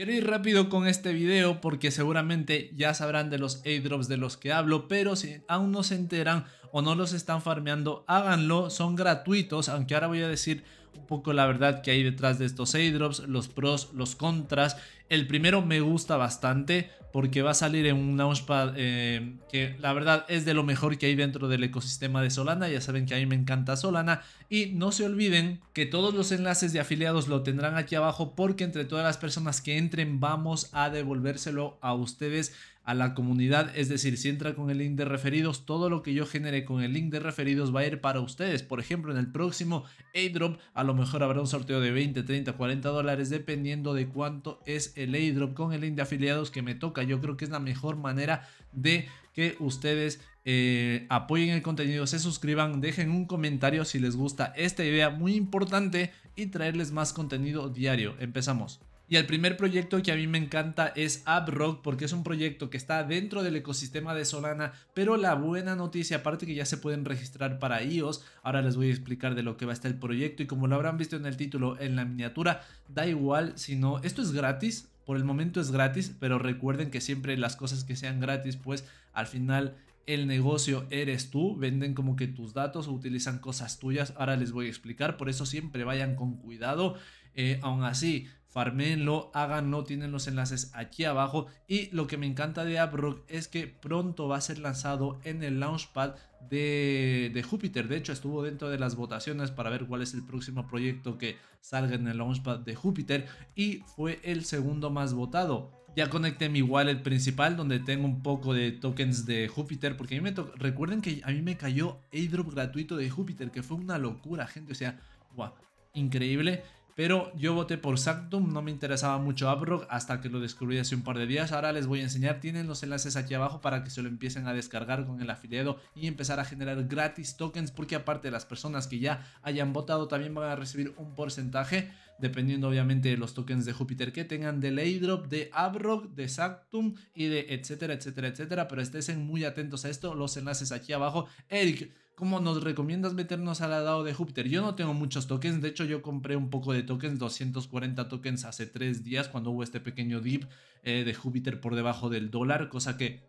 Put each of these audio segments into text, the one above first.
Quiero ir rápido con este video porque seguramente ya sabrán de los airdrops de los que hablo, pero si aún no se enteran o no los están farmeando, háganlo, son gratuitos, aunque ahora voy a decir un poco la verdad que hay detrás de estos airdrops, los pros, los contras. El primero me gusta bastante porque va a salir en un launchpad eh, que la verdad es de lo mejor que hay dentro del ecosistema de Solana. Ya saben que a mí me encanta Solana. Y no se olviden que todos los enlaces de afiliados lo tendrán aquí abajo porque entre todas las personas que entren vamos a devolvérselo a ustedes a la comunidad. Es decir, si entra con el link de referidos, todo lo que yo genere con el link de referidos va a ir para ustedes. Por ejemplo, en el próximo airdrop a lo mejor habrá un sorteo de 20, 30, 40 dólares dependiendo de cuánto es el airdrop con el link de afiliados que me toca. Yo creo que es la mejor manera de que ustedes eh, apoyen el contenido, se suscriban, dejen un comentario si les gusta esta idea muy importante y traerles más contenido diario. Empezamos. Y el primer proyecto que a mí me encanta es AppRock porque es un proyecto que está dentro del ecosistema de Solana, pero la buena noticia, aparte que ya se pueden registrar para iOS, ahora les voy a explicar de lo que va a estar el proyecto y como lo habrán visto en el título, en la miniatura, da igual si no, esto es gratis, por el momento es gratis, pero recuerden que siempre las cosas que sean gratis, pues al final el negocio eres tú, venden como que tus datos o utilizan cosas tuyas, ahora les voy a explicar, por eso siempre vayan con cuidado, eh, aún así farmenlo, háganlo, tienen los enlaces aquí abajo. Y lo que me encanta de Abrock es que pronto va a ser lanzado en el Launchpad de, de Júpiter. De hecho, estuvo dentro de las votaciones para ver cuál es el próximo proyecto que salga en el Launchpad de Júpiter y fue el segundo más votado. Ya conecté mi wallet principal donde tengo un poco de tokens de Júpiter porque a mí me recuerden que a mí me cayó airdrop gratuito de Júpiter que fue una locura, gente, o sea, guau, increíble. Pero yo voté por Sanctum, no me interesaba mucho Abrog hasta que lo descubrí hace un par de días. Ahora les voy a enseñar, tienen los enlaces aquí abajo para que se lo empiecen a descargar con el afiliado y empezar a generar gratis tokens porque aparte de las personas que ya hayan votado también van a recibir un porcentaje dependiendo obviamente de los tokens de Júpiter que tengan de Laydrop, de Abrog, de Sanctum y de etcétera, etcétera, etcétera. Pero estén muy atentos a esto, los enlaces aquí abajo. Eric, ¿Cómo nos recomiendas meternos al lado de Júpiter? Yo no tengo muchos tokens, de hecho yo compré un poco de tokens, 240 tokens hace tres días cuando hubo este pequeño dip eh, de Júpiter por debajo del dólar, cosa que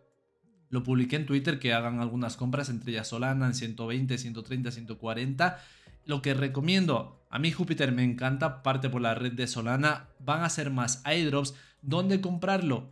lo publiqué en Twitter que hagan algunas compras, entre ellas Solana en 120, 130, 140. Lo que recomiendo, a mí Júpiter me encanta, parte por la red de Solana, van a ser más airdrops, ¿dónde comprarlo?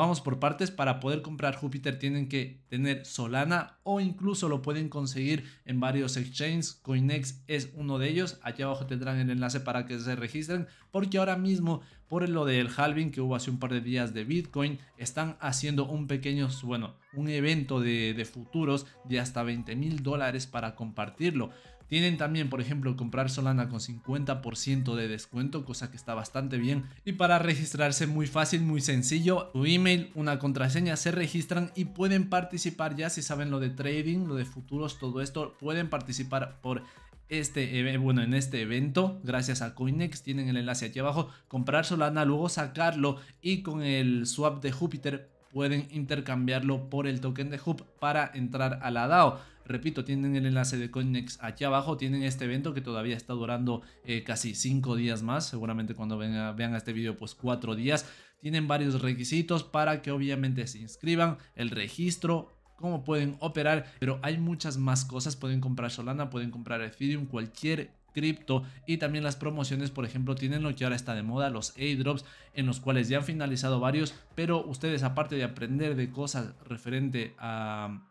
Vamos por partes, para poder comprar Júpiter tienen que tener Solana o incluso lo pueden conseguir en varios exchanges. Coinex es uno de ellos, aquí abajo tendrán el enlace para que se registren porque ahora mismo por lo del halving que hubo hace un par de días de Bitcoin están haciendo un pequeño, bueno, un evento de, de futuros de hasta 20 mil dólares para compartirlo. Tienen también, por ejemplo, comprar Solana con 50% de descuento, cosa que está bastante bien. Y para registrarse muy fácil, muy sencillo, tu email, una contraseña, se registran y pueden participar ya si saben lo de trading, lo de futuros, todo esto, pueden participar por este, bueno, en este evento, gracias a Coinex, tienen el enlace aquí abajo, comprar Solana, luego sacarlo y con el swap de Júpiter pueden intercambiarlo por el token de Hub para entrar a la DAO. Repito, tienen el enlace de Coinex aquí abajo, tienen este evento que todavía está durando eh, casi cinco días más, seguramente cuando vean este video, pues cuatro días. Tienen varios requisitos para que obviamente se inscriban, el registro, cómo pueden operar, pero hay muchas más cosas, pueden comprar Solana, pueden comprar Ethereum, cualquier cripto y también las promociones por ejemplo tienen lo que ahora está de moda los airdrops en los cuales ya han finalizado varios pero ustedes aparte de aprender de cosas referente a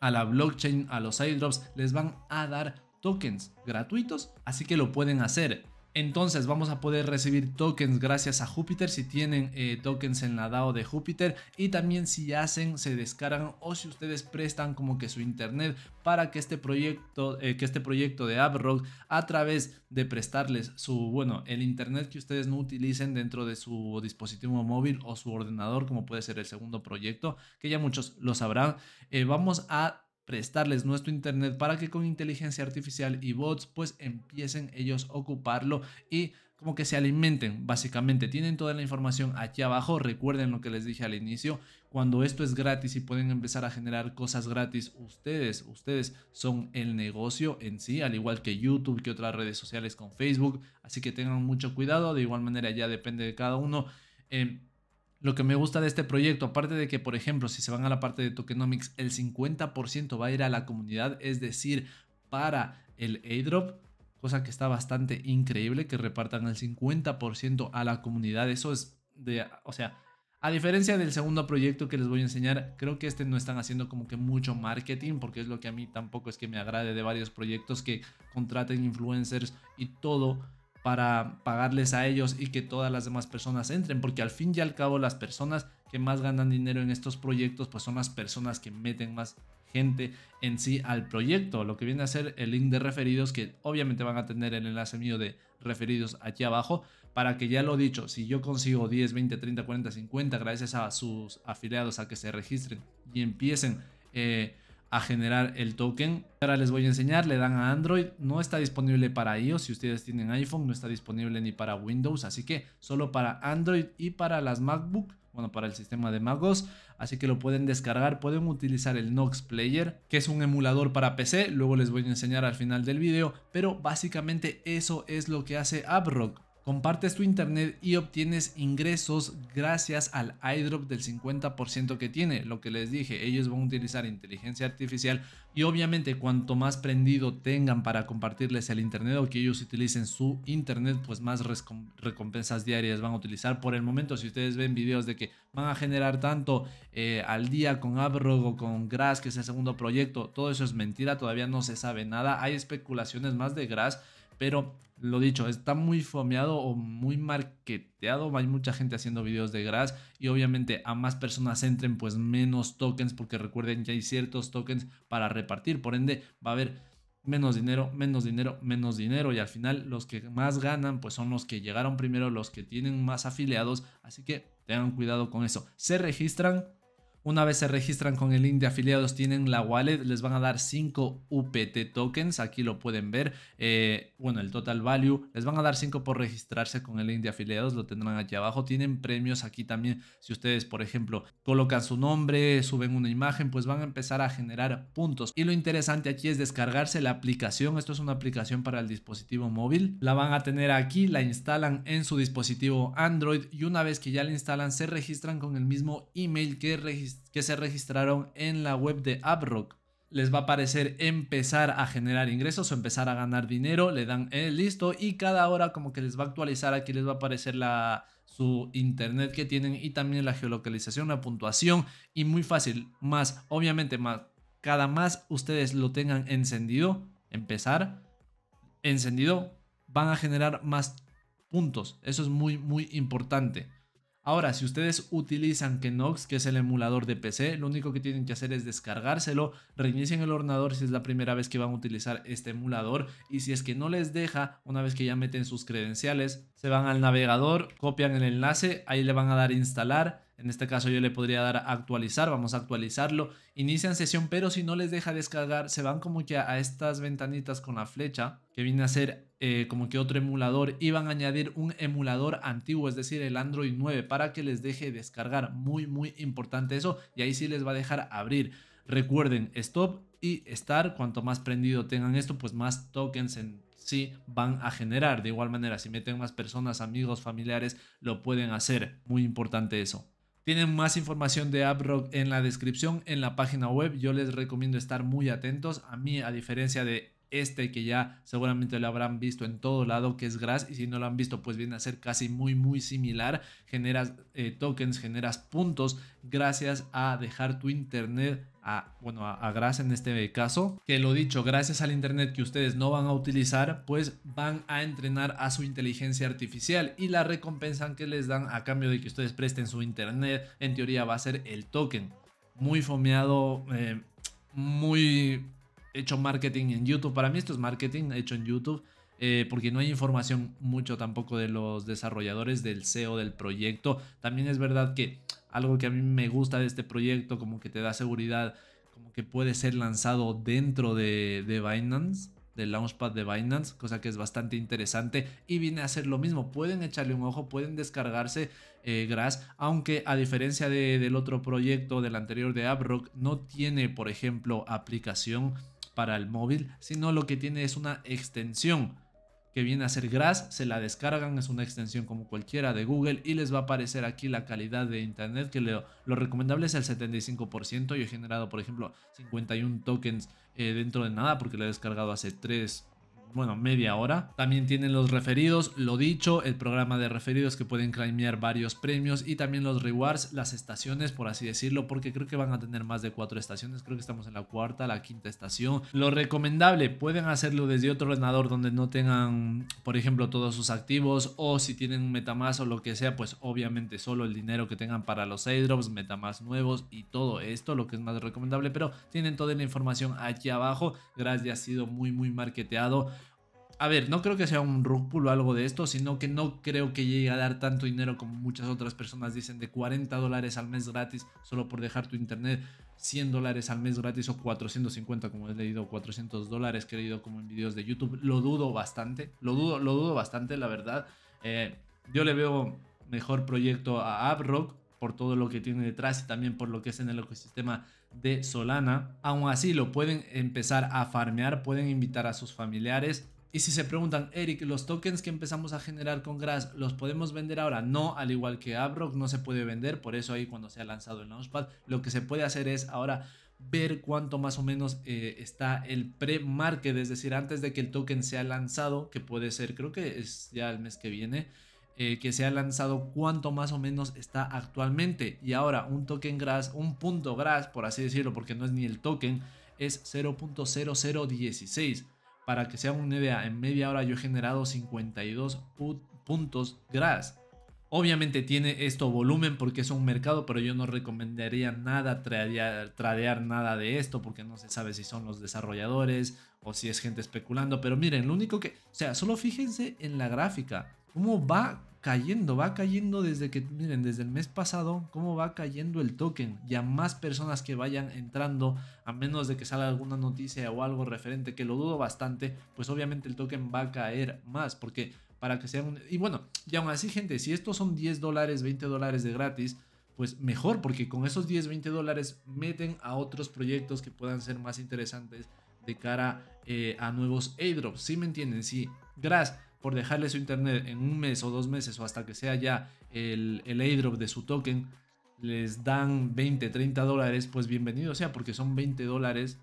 a la blockchain, a los airdrops, les van a dar tokens gratuitos, así que lo pueden hacer. Entonces vamos a poder recibir tokens gracias a Júpiter si tienen eh, tokens en la DAO de Júpiter y también si hacen, se descargan o si ustedes prestan como que su internet para que este proyecto, eh, que este proyecto de AppRock a través de prestarles su, bueno, el internet que ustedes no utilicen dentro de su dispositivo móvil o su ordenador como puede ser el segundo proyecto que ya muchos lo sabrán, eh, vamos a prestarles nuestro Internet para que con inteligencia artificial y bots pues empiecen ellos a ocuparlo y como que se alimenten básicamente. Tienen toda la información aquí abajo. Recuerden lo que les dije al inicio. Cuando esto es gratis y pueden empezar a generar cosas gratis, ustedes, ustedes son el negocio en sí, al igual que YouTube, que otras redes sociales con Facebook. Así que tengan mucho cuidado. De igual manera ya depende de cada uno. Em, lo que me gusta de este proyecto, aparte de que, por ejemplo, si se van a la parte de tokenomics, el 50% va a ir a la comunidad, es decir, para el airdrop, cosa que está bastante increíble que repartan el 50% a la comunidad. Eso es de, o sea, a diferencia del segundo proyecto que les voy a enseñar, creo que este no están haciendo como que mucho marketing, porque es lo que a mí tampoco es que me agrade de varios proyectos que contraten influencers y todo para pagarles a ellos y que todas las demás personas entren, porque al fin y al cabo las personas que más ganan dinero en estos proyectos pues son las personas que meten más gente en sí al proyecto, lo que viene a ser el link de referidos que obviamente van a tener el enlace mío de referidos aquí abajo para que ya lo dicho, si yo consigo 10, 20, 30, 40, 50 gracias a sus afiliados a que se registren y empiecen eh, a generar el token. Ahora les voy a enseñar, le dan a Android, no está disponible para iOS, si ustedes tienen iPhone no está disponible ni para Windows, así que solo para Android y para las MacBook, bueno, para el sistema de MacOS, así que lo pueden descargar, pueden utilizar el Nox Player, que es un emulador para PC, luego les voy a enseñar al final del video, pero básicamente eso es lo que hace AppRock. Compartes tu internet y obtienes ingresos gracias al iDrop del 50% que tiene. Lo que les dije, ellos van a utilizar inteligencia artificial y obviamente cuanto más prendido tengan para compartirles el internet o que ellos utilicen su internet, pues más recompensas diarias van a utilizar. Por el momento, si ustedes ven videos de que van a generar tanto eh, al día con Abrog o con Grass, que es el segundo proyecto, todo eso es mentira, todavía no se sabe nada. Hay especulaciones más de Grass, pero lo dicho, está muy fomeado o muy marketeado. Hay mucha gente haciendo videos de GRAS y obviamente a más personas entren, pues menos tokens, porque recuerden que hay ciertos tokens para repartir. Por ende, va a haber menos dinero, menos dinero, menos dinero. Y al final, los que más ganan, pues son los que llegaron primero, los que tienen más afiliados. Así que tengan cuidado con eso. Se registran una vez se registran con el link de afiliados, tienen la wallet, les van a dar 5 UPT tokens, aquí lo pueden ver, eh, bueno, el total value, les van a dar 5 por registrarse con el link de afiliados, lo tendrán aquí abajo, tienen premios aquí también, si ustedes, por ejemplo, colocan su nombre, suben una imagen, pues van a empezar a generar puntos. Y lo interesante aquí es descargarse la aplicación, esto es una aplicación para el dispositivo móvil, la van a tener aquí, la instalan en su dispositivo Android y una vez que ya la instalan, se registran con el mismo email que registraron que se registraron en la web de Approck, Les va a aparecer empezar a generar ingresos o empezar a ganar dinero, le dan el eh, listo y cada hora como que les va a actualizar, aquí les va a aparecer la, su internet que tienen y también la geolocalización, la puntuación y muy fácil, más obviamente más cada más ustedes lo tengan encendido, empezar encendido, van a generar más puntos. Eso es muy muy importante. Ahora, si ustedes utilizan Kenox, que es el emulador de PC, lo único que tienen que hacer es descargárselo, reinicien el ordenador si es la primera vez que van a utilizar este emulador y si es que no les deja, una vez que ya meten sus credenciales, se van al navegador, copian el enlace, ahí le van a dar instalar en este caso yo le podría dar a actualizar, vamos a actualizarlo. Inician sesión, pero si no les deja descargar, se van como que a estas ventanitas con la flecha, que viene a ser eh, como que otro emulador, y van a añadir un emulador antiguo, es decir, el Android 9, para que les deje descargar. Muy, muy importante eso, y ahí sí les va a dejar abrir. Recuerden, stop y estar, cuanto más prendido tengan esto, pues más tokens en sí van a generar. De igual manera, si meten más personas, amigos, familiares, lo pueden hacer. Muy importante eso. Tienen más información de AppRock en la descripción, en la página web. Yo les recomiendo estar muy atentos. A mí, a diferencia de este que ya seguramente lo habrán visto en todo lado, que es GRAS y si no lo han visto, pues viene a ser casi muy, muy similar. Generas eh, tokens, generas puntos gracias a dejar tu internet. A, bueno, a, GRAS en este caso, que lo dicho, gracias al internet que ustedes no van a utilizar, pues van a entrenar a su inteligencia artificial y la recompensa que les dan a cambio de que ustedes presten su internet, en teoría va a ser el token. Muy fomeado, eh, muy hecho marketing en YouTube. Para mí esto es marketing hecho en YouTube. Eh, porque no hay información mucho tampoco de los desarrolladores, del CEO del proyecto. También es verdad que algo que a mí me gusta de este proyecto, como que te da seguridad, como que puede ser lanzado dentro de, de Binance, del Launchpad de Binance, cosa que es bastante interesante y viene a ser lo mismo. Pueden echarle un ojo, pueden descargarse eh, Gras, aunque a diferencia del otro proyecto, del anterior de AppRock, no tiene, por ejemplo, aplicación para el móvil, sino lo que tiene es una extensión que viene a ser GRASS se la descargan, es una extensión como cualquiera de Google y les va a aparecer aquí la calidad de internet que lo, recomendable es el 75%, yo he generado por ejemplo 51 tokens eh, dentro de nada porque lo he descargado hace 3 bueno, media hora. También tienen los referidos, lo dicho, el programa de referidos que pueden claimear varios premios y también los rewards, las estaciones, por así decirlo, porque creo que van a tener más de cuatro estaciones. Creo que estamos en la cuarta, la quinta estación. Lo recomendable, pueden hacerlo desde otro ordenador donde no tengan, por ejemplo, todos sus activos o si tienen un metamask o lo que sea, pues obviamente solo el dinero que tengan para los airdrops, metamask nuevos y todo esto, lo que es más recomendable, pero tienen toda la información aquí abajo. Gracias, ha sido muy, muy marketeado a ver, no creo que sea un rug pull o algo de esto, sino que no creo que llegue a dar tanto dinero como muchas otras personas dicen, de 40 dólares al mes gratis solo por dejar tu internet, 100 dólares al mes gratis o 450 como he leído, 400 dólares que he leído como en videos de YouTube. Lo dudo bastante, lo dudo, lo dudo bastante, la verdad. Eh, yo le veo mejor proyecto a AppRock por todo lo que tiene detrás y también por lo que es en el ecosistema de Solana. Aún así lo pueden empezar a farmear, pueden invitar a sus familiares y si se preguntan, Eric, los tokens que empezamos a generar con GRAS ¿los podemos vender ahora? No, al igual que Abrock, no se puede vender. Por eso ahí cuando se ha lanzado el Launchpad, lo que se puede hacer es ahora ver cuánto más o menos eh, está el pre-market, es decir, antes de que el token sea lanzado, que puede ser, creo que es ya el mes que viene, eh, que se ha lanzado, cuánto más o menos está actualmente. Y ahora un token GRAS, un punto GRAS, por así decirlo, porque no es ni el token, es 0.0016. Para que sea una idea, en media hora yo he generado 52 puntos gras. Obviamente tiene esto volumen porque es un mercado, pero yo no recomendaría nada tradear, nada de esto porque no se sabe si son los desarrolladores o si es gente especulando. Pero miren, lo único que, o sea, solo fíjense en la gráfica, cómo va cayendo, va cayendo desde que, miren, desde el mes pasado, cómo va cayendo el token. ya más personas que vayan entrando, a menos de que salga alguna noticia o algo referente, que lo dudo bastante, pues obviamente el token va a caer más, porque para que sea Y bueno, y aún así, gente, si estos son 10 dólares, 20 dólares de gratis, pues mejor, porque con esos 10, 20 dólares meten a otros proyectos que puedan ser más interesantes de cara eh, a nuevos airdrops. si me entienden? Sí, gracias por dejarle su internet en un mes o dos meses o hasta que sea ya el, el airdrop de su token, les dan 20, 30 dólares, pues bienvenido sea, porque son 20 dólares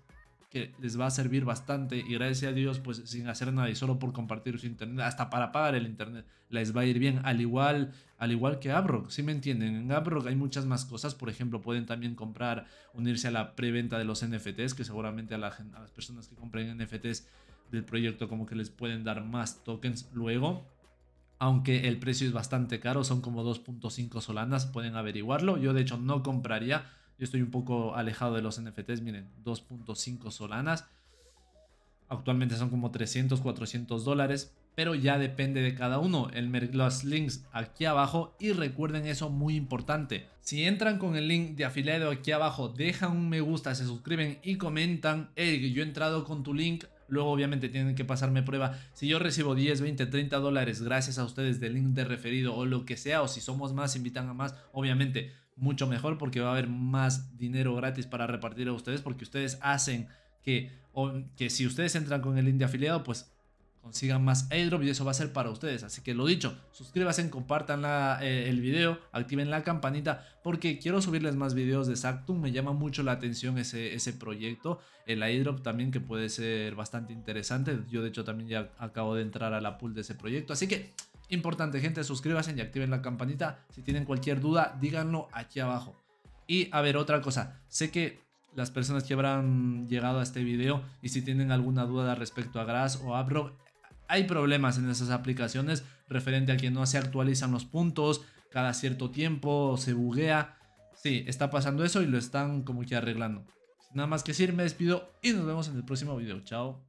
que les va a servir bastante y gracias a Dios, pues sin hacer nada y solo por compartir su internet, hasta para pagar el internet, les va a ir bien, al igual, al igual que Abrock, si me entienden, en Abrock hay muchas más cosas, por ejemplo, pueden también comprar, unirse a la preventa de los NFTs, que seguramente a, a las personas que compren NFTs del proyecto como que les pueden dar más tokens luego. Aunque el precio es bastante caro, son como 2.5 solanas, pueden averiguarlo. Yo de hecho no compraría, yo estoy un poco alejado de los NFTs, miren, 2.5 solanas. Actualmente son como 300, 400 dólares, pero ya depende de cada uno. El, los links aquí abajo y recuerden eso muy importante. Si entran con el link de afiliado aquí abajo, dejan un me gusta, se suscriben y comentan, hey, yo he entrado con tu link, Luego obviamente tienen que pasarme prueba. Si yo recibo 10, 20, 30 dólares gracias a ustedes del link de referido o lo que sea, o si somos más, invitan a más, obviamente mucho mejor porque va a haber más dinero gratis para repartir a ustedes porque ustedes hacen que, que si ustedes entran con el link de afiliado, pues consigan más airdrop y eso va a ser para ustedes. Así que lo dicho, suscríbanse, compartan eh, el video, activen la campanita porque quiero subirles más videos de Sactum. Me llama mucho la atención ese, ese proyecto, el airdrop también que puede ser bastante interesante. Yo de hecho también ya acabo de entrar a la pool de ese proyecto. Así que importante gente, suscríbanse y activen la campanita. Si tienen cualquier duda, díganlo aquí abajo. Y a ver, otra cosa, sé que las personas que habrán llegado a este video y si tienen alguna duda respecto a Grass o Abrog hay problemas en esas aplicaciones referente a que no se actualizan los puntos cada cierto tiempo, se buguea. Sí, está pasando eso y lo están como que arreglando. Nada más que decir, me despido y nos vemos en el próximo video. Chao.